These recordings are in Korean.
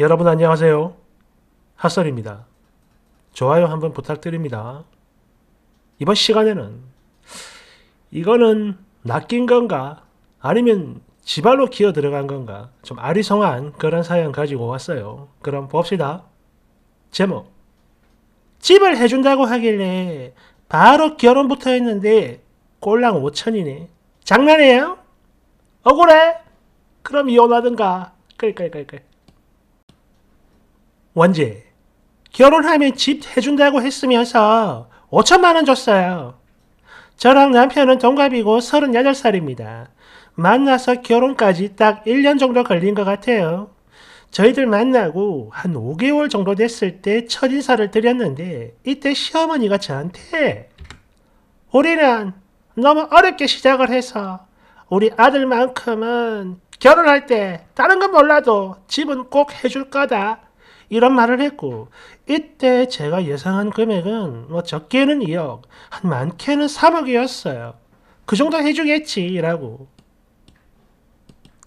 여러분 안녕하세요. 핫설입니다. 좋아요 한번 부탁드립니다. 이번 시간에는 이거는 낚인 건가 아니면 지발로 기어 들어간 건가 좀 아리송한 그런 사연 가지고 왔어요. 그럼 봅시다. 제목 집을 해준다고 하길래 바로 결혼부터 했는데 꼴랑 5천이네. 장난해요? 억울해? 그럼 이혼하든가. 끌끌끌끌. 원지, 결혼하면 집 해준다고 했으면서 5천만 원 줬어요. 저랑 남편은 동갑이고 38살입니다. 만나서 결혼까지 딱 1년 정도 걸린 것 같아요. 저희들 만나고 한 5개월 정도 됐을 때 첫인사를 드렸는데 이때 시어머니가 저한테 우리는 너무 어렵게 시작을 해서 우리 아들만큼은 결혼할 때 다른 건 몰라도 집은 꼭 해줄 거다 이런 말을 했고 이때 제가 예상한 금액은 뭐 적게는 2억, 한 많게는 3억이었어요. 그 정도 해주겠지라고.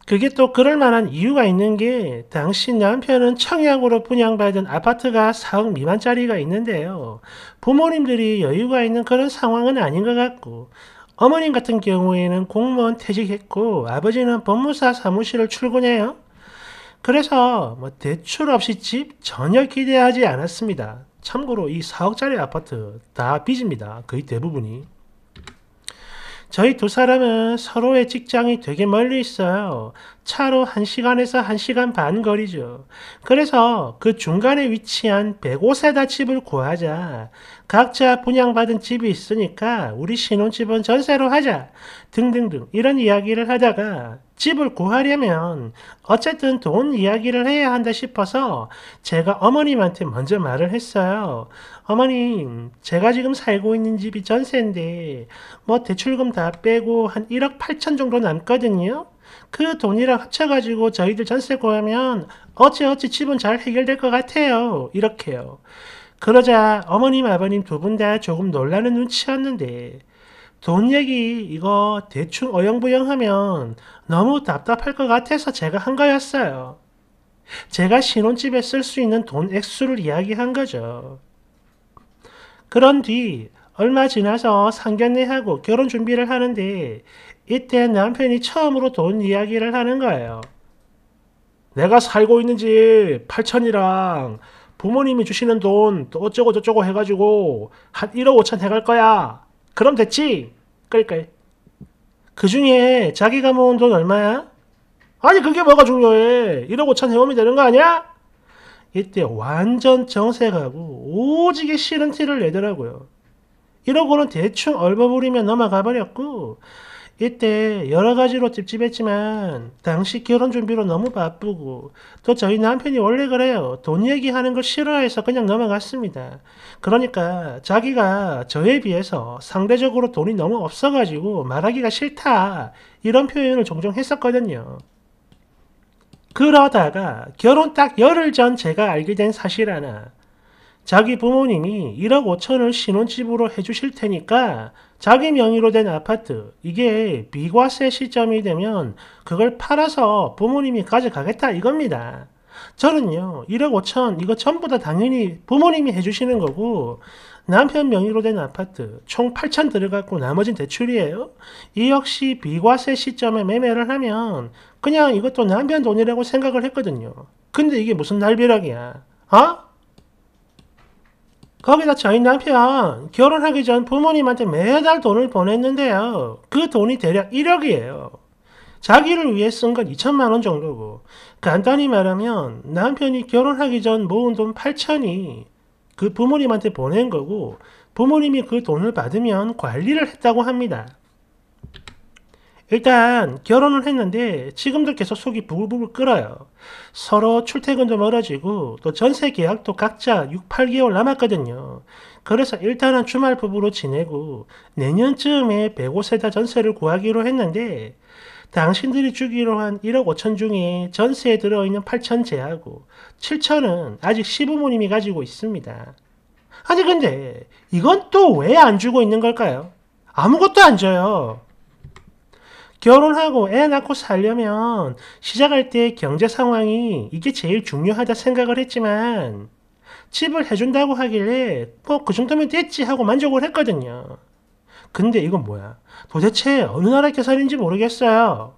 그게 또 그럴 만한 이유가 있는 게 당신 남편은 청약으로 분양받은 아파트가 4억 미만짜리가 있는데요. 부모님들이 여유가 있는 그런 상황은 아닌 것 같고 어머님 같은 경우에는 공무원 퇴직했고 아버지는 법무사 사무실을 출근해요. 그래서 뭐 대출 없이 집 전혀 기대하지 않았습니다. 참고로 이 4억짜리 아파트 다 빚입니다. 거의 대부분이. 저희 두 사람은 서로의 직장이 되게 멀리 있어요. 차로 1시간에서 1시간 반 거리죠. 그래서 그 중간에 위치한 105세다 집을 구하자. 각자 분양받은 집이 있으니까 우리 신혼집은 전세로 하자. 등등등 이런 이야기를 하다가 집을 구하려면 어쨌든 돈 이야기를 해야 한다 싶어서 제가 어머님한테 먼저 말을 했어요. 어머님, 제가 지금 살고 있는 집이 전세인데 뭐 대출금 다 빼고 한 1억 8천 정도 남거든요. 그 돈이랑 합쳐가지고 저희들 전세 구하면 어찌어찌 집은 잘 해결될 것 같아요. 이렇게요. 그러자 어머님 아버님 두 분 다 조금 놀라는 눈치였는데 돈 얘기 이거 대충 어영부영하면 너무 답답할 것 같아서 제가 한 거였어요. 제가 신혼집에 쓸 수 있는 돈 액수를 이야기한 거죠. 그런 뒤 얼마 지나서 상견례하고 결혼 준비를 하는데 이때 남편이 처음으로 돈 이야기를 하는 거예요. 내가 살고 있는 집 8천이랑 부모님이 주시는 돈 또 어쩌고 저쩌고 해가지고 한 1억 5천 해갈 거야. 그럼 됐지? 끌끌. 그러니까. 그 중에 자기가 모은 돈 얼마야? 아니 그게 뭐가 중요해. 1억 5천 해오면 되는 거 아니야? 이때 완전 정색하고 오지게 싫은 티를 내더라고요. 이러고는 대충 얼버무리며 넘어가 버렸고 이때 여러 가지로 찝찝했지만 당시 결혼 준비로 너무 바쁘고 또 저희 남편이 원래 그래요. 돈 얘기하는 걸 싫어해서 그냥 넘어갔습니다. 그러니까 자기가 저에 비해서 상대적으로 돈이 너무 없어가지고 말하기가 싫다 이런 표현을 종종 했었거든요. 그러다가 결혼 딱 열흘 전 제가 알게 된 사실 하나 자기 부모님이 1억 5천을 신혼집으로 해주실 테니까 자기 명의로 된 아파트, 이게 비과세 시점이 되면 그걸 팔아서 부모님이 가져가겠다 이겁니다. 저는요, 1억 5천, 이거 전부 다 당연히 부모님이 해주시는 거고, 남편 명의로 된 아파트, 총 8천 들어갔고, 나머진 대출이에요? 이 역시 비과세 시점에 매매를 하면, 그냥 이것도 남편 돈이라고 생각을 했거든요. 근데 이게 무슨 날벼락이야? 어? 거기다 저희 남편 결혼하기 전 부모님한테 매달 돈을 보냈는데요. 그 돈이 대략 1억이에요. 자기를 위해 쓴 건 2천만 원 정도고 간단히 말하면 남편이 결혼하기 전 모은 돈 8천이 그 부모님한테 보낸 거고 부모님이 그 돈을 받으면 관리를 했다고 합니다. 일단 결혼을 했는데 지금도 계속 속이 부글부글 끓어요. 서로 출퇴근도 멀어지고 또 전세 계약도 각자 6, 8개월 남았거든요. 그래서 일단은 주말 부부로 지내고 내년쯤에 105세다 전세를 구하기로 했는데 당신들이 주기로 한 1억 5천 중에 전세에 들어있는 8천 제하고 7천은 아직 시부모님이 가지고 있습니다. 아니 근데 이건 또 왜 안 주고 있는 걸까요? 아무것도 안 줘요. 결혼하고 애 낳고 살려면 시작할 때 경제 상황이 이게 제일 중요하다 생각을 했지만 집을 해준다고 하길래 뭐 그 정도면 됐지 하고 만족을 했거든요. 근데 이건 뭐야? 도대체 어느 나라 개살인지 모르겠어요.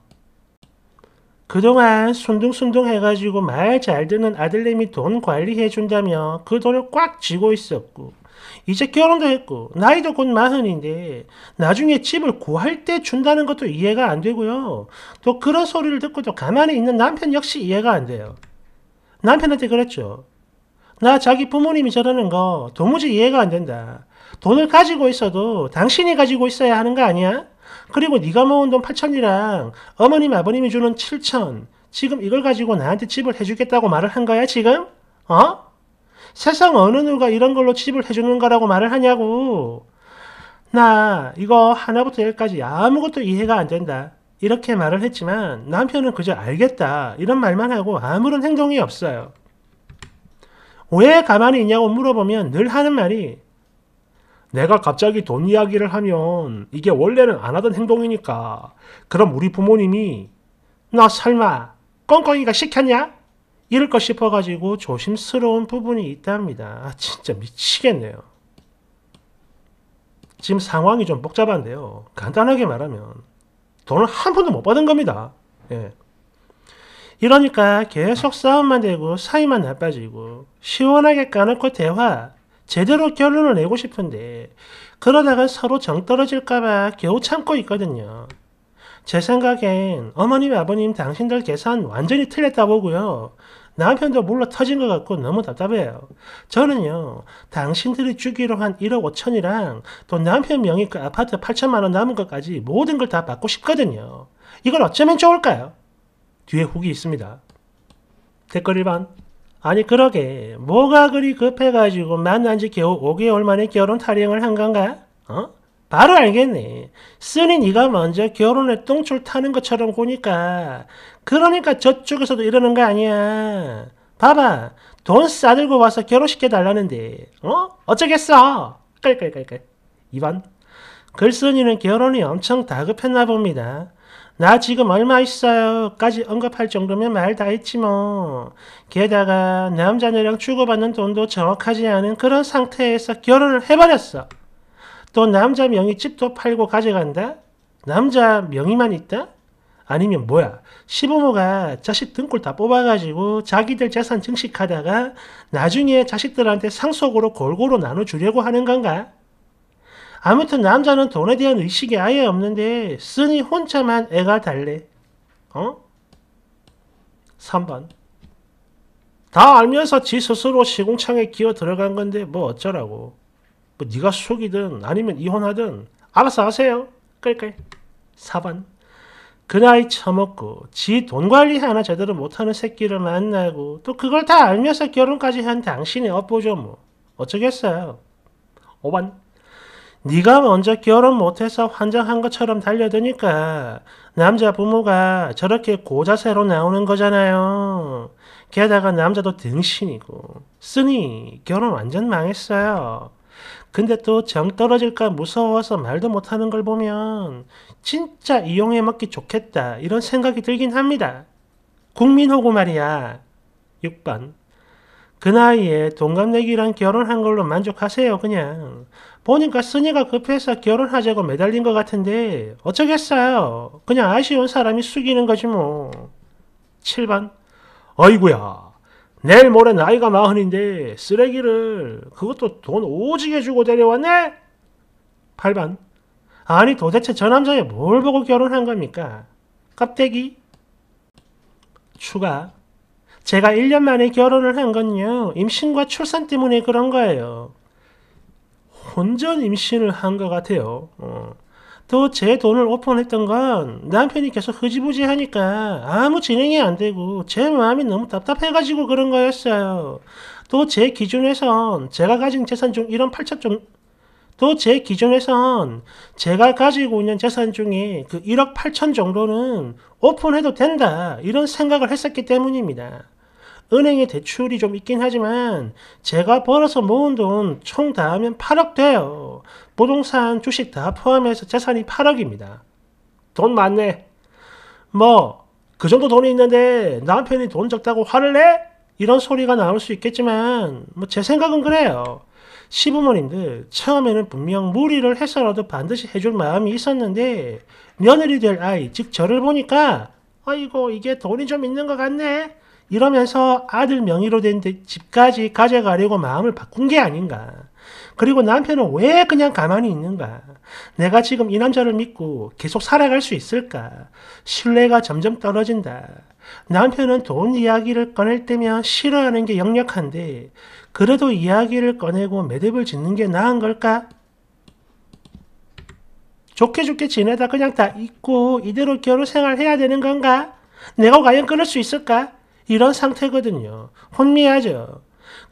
그동안 순둥순둥 해가지고 말 잘 듣는 아들내미 돈 관리해준다며 그 돈을 꽉 쥐고 있었고 이제 결혼도 했고 나이도 곧 마흔인데 나중에 집을 구할 때 준다는 것도 이해가 안 되고요. 또 그런 소리를 듣고도 가만히 있는 남편 역시 이해가 안 돼요. 남편한테 그랬죠. 나 자기 부모님이 저러는 거 도무지 이해가 안 된다. 돈을 가지고 있어도 당신이 가지고 있어야 하는 거 아니야? 그리고 네가 모은 돈 8천이랑 어머님 아버님이 주는 7천 지금 이걸 가지고 나한테 집을 해주겠다고 말을 한 거야 지금? 어? 세상 어느 누가 이런 걸로 취집을해주는거라고 말을 하냐고. 나 이거 하나부터 열까지 아무것도 이해가 안 된다. 이렇게 말을 했지만 남편은 그저 알겠다. 이런 말만 하고 아무런 행동이 없어요. 왜 가만히 있냐고 물어보면 늘 하는 말이 내가 갑자기 돈 이야기를 하면 이게 원래는 안 하던 행동이니까 그럼 우리 부모님이 너 설마 꽁꽁이가 시켰냐? 이럴것 싶어가지고 조심스러운 부분이 있답니다. 아, 진짜 미치겠네요. 지금 상황이 좀 복잡한데요. 간단하게 말하면 돈을 한 푼도 못 받은 겁니다. 예. 이러니까 계속 싸움만 되고 사이만 나빠지고 시원하게 까놓고 대화 제대로 결론을 내고 싶은데 그러다가 서로 정 떨어질까봐 겨우 참고 있거든요. 제 생각엔 어머님 아버님 당신들 계산 완전히 틀렸다 보고요. 남편도 몰라 터진 것 같고 너무 답답해요. 저는요, 당신들이 주기로 한 1억 5천이랑 또 남편 명의 그 아파트 8천만 원 남은 것까지 모든 걸 다 받고 싶거든요. 이걸 어쩌면 좋을까요? 뒤에 후기 있습니다. 댓글 1번. 아니 그러게 뭐가 그리 급해가지고 만난 지 겨우 5개월 만에 결혼 타령을 한 건가? 어? 바로 알겠네. 쓰니 네가 먼저 결혼에 똥줄 타는 것처럼 보니까 그러니까 저쪽에서도 이러는 거 아니야. 봐봐. 돈 싸들고 와서 결혼시켜달라는데 어? 어쩌겠어? 깔깔깔깔. 2번. 글쓴이는 결혼이 엄청 다급했나 봅니다. 나 지금 얼마 있어요? 까지 언급할 정도면 말 다 했지 뭐. 게다가 남자녀랑 주고받는 돈도 정확하지 않은 그런 상태에서 결혼을 해버렸어. 또 남자 명의 집도 팔고 가져간다? 남자 명의만 있다? 아니면 뭐야? 시부모가 자식 등골 다 뽑아가지고 자기들 재산 증식하다가 나중에 자식들한테 상속으로 골고루 나눠주려고 하는 건가? 아무튼 남자는 돈에 대한 의식이 아예 없는데 쓰니 혼자만 애가 달래. 어? 3번. 다 알면서 지 스스로 시공창에 기어 들어간 건데 뭐 어쩌라고. 뭐 네가 속이든 아니면 이혼하든 알아서 하세요. 그러 4번 그 나이 처먹고 지 돈 관리 하나 제대로 못하는 새끼를 만나고 또 그걸 다 알면서 결혼까지 한 당신이 업보죠 뭐 어쩌겠어요. 5번 네가 먼저 결혼 못해서 환장한 것처럼 달려드니까 남자 부모가 저렇게 고자세로 나오는 거잖아요. 게다가 남자도 등신이고 쓰니 결혼 완전 망했어요. 근데 또 정 떨어질까 무서워서 말도 못하는 걸 보면 진짜 이용해 먹기 좋겠다 이런 생각이 들긴 합니다. 국민호구 말이야. 6번 그 나이에 동갑내기랑 결혼한 걸로 만족하세요 그냥. 보니까 순이가 급해서 결혼하자고 매달린 것 같은데 어쩌겠어요. 그냥 아쉬운 사람이 숙이는 거지 뭐. 7번 아이구야 내일 모레 나이가 마흔인데 쓰레기를 그것도 돈 오지게 주고 데려왔네? 8번 아니 도대체 저 남자에 뭘 보고 결혼한 겁니까? 껍데기? 추가 제가 1년 만에 결혼을 한 건요. 임신과 출산 때문에 그런 거예요. 혼전 임신을 한 것 같아요. 어. 또제 돈을 오픈했던 건 남편이 계속 흐지부지 하니까 아무 진행이 안 되고 제 마음이 너무 답답해가지고 그런 거였어요. 또 제 기준에선 제가 가진 재산 중 이런 팔첩 좀또제 기준에선 제가 가지고 있는 재산 중에 그 1억 8천 정도는 오픈해도 된다 이런 생각을 했었기 때문입니다. 은행에 대출이 좀 있긴 하지만 제가 벌어서 모은 돈 총 다 하면 8억 돼요. 부동산 주식 다 포함해서 재산이 8억입니다. 돈 많네. 뭐, 그 정도 돈이 있는데 남편이 돈 적다고 화를 내? 이런 소리가 나올 수 있겠지만, 뭐, 제 생각은 그래요. 시부모님들, 처음에는 분명 무리를 해서라도 반드시 해줄 마음이 있었는데, 며느리 될 아이, 즉 저를 보니까, 아이고, 이게 돈이 좀 있는 것 같네? 이러면서 아들 명의로 된 집까지 가져가려고 마음을 바꾼 게 아닌가. 그리고 남편은 왜 그냥 가만히 있는가? 내가 지금 이 남자를 믿고 계속 살아갈 수 있을까? 신뢰가 점점 떨어진다. 남편은 돈 이야기를 꺼낼 때면 싫어하는 게 역력한데, 그래도 이야기를 꺼내고 매듭을 짓는 게 나은 걸까? 좋게 좋게 지내다 그냥 다 잊고 이대로 결혼 생활 해야 되는 건가? 내가 과연 끊을 수 있을까? 이런 상태거든요. 혼미하죠.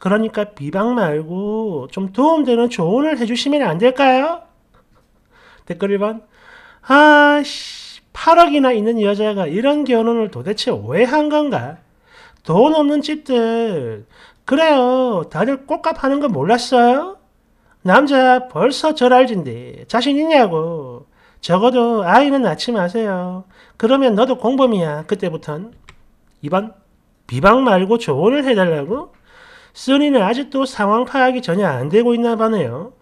그러니까 비방 말고 좀 도움되는 조언을 해주시면 안 될까요? 댓글 1번 아씨 8억이나 있는 여자가 이런 결혼을 도대체 왜 한 건가? 돈 없는 집들 그래요 다들 꽃값 하는 거 몰랐어요? 남자 벌써 절알진데 자신 있냐고 적어도 아이는 낳지 마세요 그러면 너도 공범이야 그때부턴 2번 비방 말고 조언을 해달라고? 소니는 아직도 상황 파악이 전혀 안 되고 있나 봐네요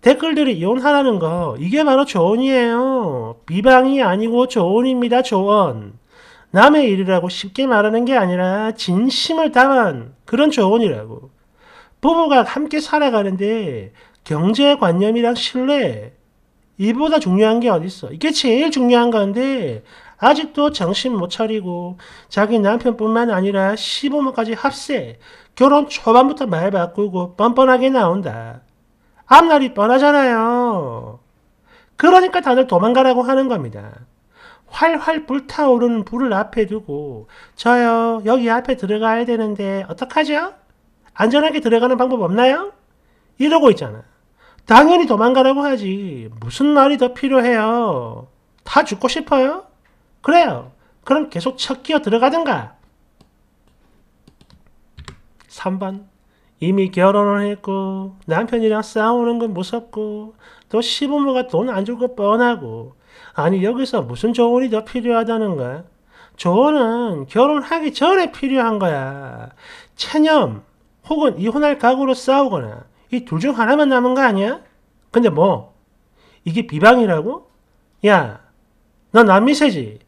댓글들이 이혼하라는 거 이게 바로 조언이에요. 비방이 아니고 조언입니다. 조언. 남의 일이라고 쉽게 말하는 게 아니라 진심을 담은 그런 조언이라고. 부부가 함께 살아가는데 경제관념이랑 신뢰, 이보다 중요한 게 어딨어. 이게 제일 중요한 건데 아직도 정신 못 차리고 자기 남편뿐만 아니라 시부모까지 합세 결혼 초반부터 말 바꾸고 뻔뻔하게 나온다. 앞날이 뻔하잖아요. 그러니까 다들 도망가라고 하는 겁니다. 활활 불타오르는 불을 앞에 두고 저요 여기 앞에 들어가야 되는데 어떡하죠? 안전하게 들어가는 방법 없나요? 이러고 있잖아. 당연히 도망가라고 하지. 무슨 말이 더 필요해요? 다 죽고 싶어요? 그래요. 그럼 계속 척기어 들어가든가. 3번. 이미 결혼을 했고 남편이랑 싸우는 건 무섭고 또 시부모가 돈 안 줄 것 뻔하고 아니 여기서 무슨 조언이 더필요하다는 거야? 조언은 결혼하기 전에 필요한 거야. 체념 혹은 이혼할 각오로 싸우거나 이둘중 하나만 남은 거 아니야? 근데 뭐 이게 비방이라고? 야, 너 남미세지.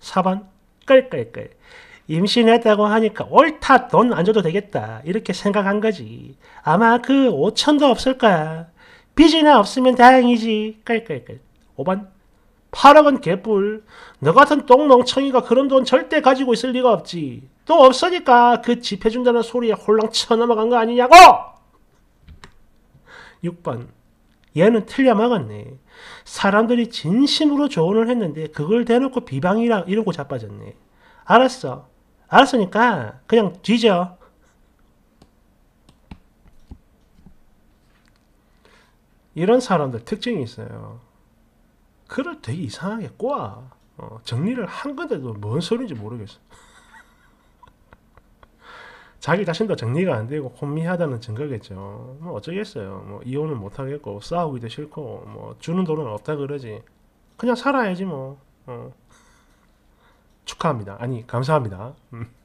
4번 끌끌끌. 임신했다고 하니까 옳다 돈 안 줘도 되겠다 이렇게 생각한 거지. 아마 그 5천도 없을 거야. 빚이나 없으면 다행이지. 끌끌끌. 5번 파락은 개뿔. 너 같은 똥멍청이가 그런 돈 절대 가지고 있을 리가 없지. 또 없으니까 그지해준다는 소리에 홀랑 쳐넘어간 거 아니냐고! 6번 얘는 틀려 막았네. 사람들이 진심으로 조언을 했는데 그걸 대놓고 비방이라 이러고 자빠졌네. 알았어. 알았으니까 그냥 뒤져. 이런 사람들 특징이 있어요. 그을 되게 이상하게 꼬아. 어, 정리를 한 건데도 뭔 소리인지 모르겠어. 자기 자신도 정리가 안 되고 혼미하다는 증거겠죠. 뭐 어쩌겠어요. 뭐 이혼은 못 하겠고 싸우기도 싫고 뭐 주는 돈은 없다 그러지. 그냥 살아야지 뭐. 어. 축하합니다. 아니 감사합니다. 음.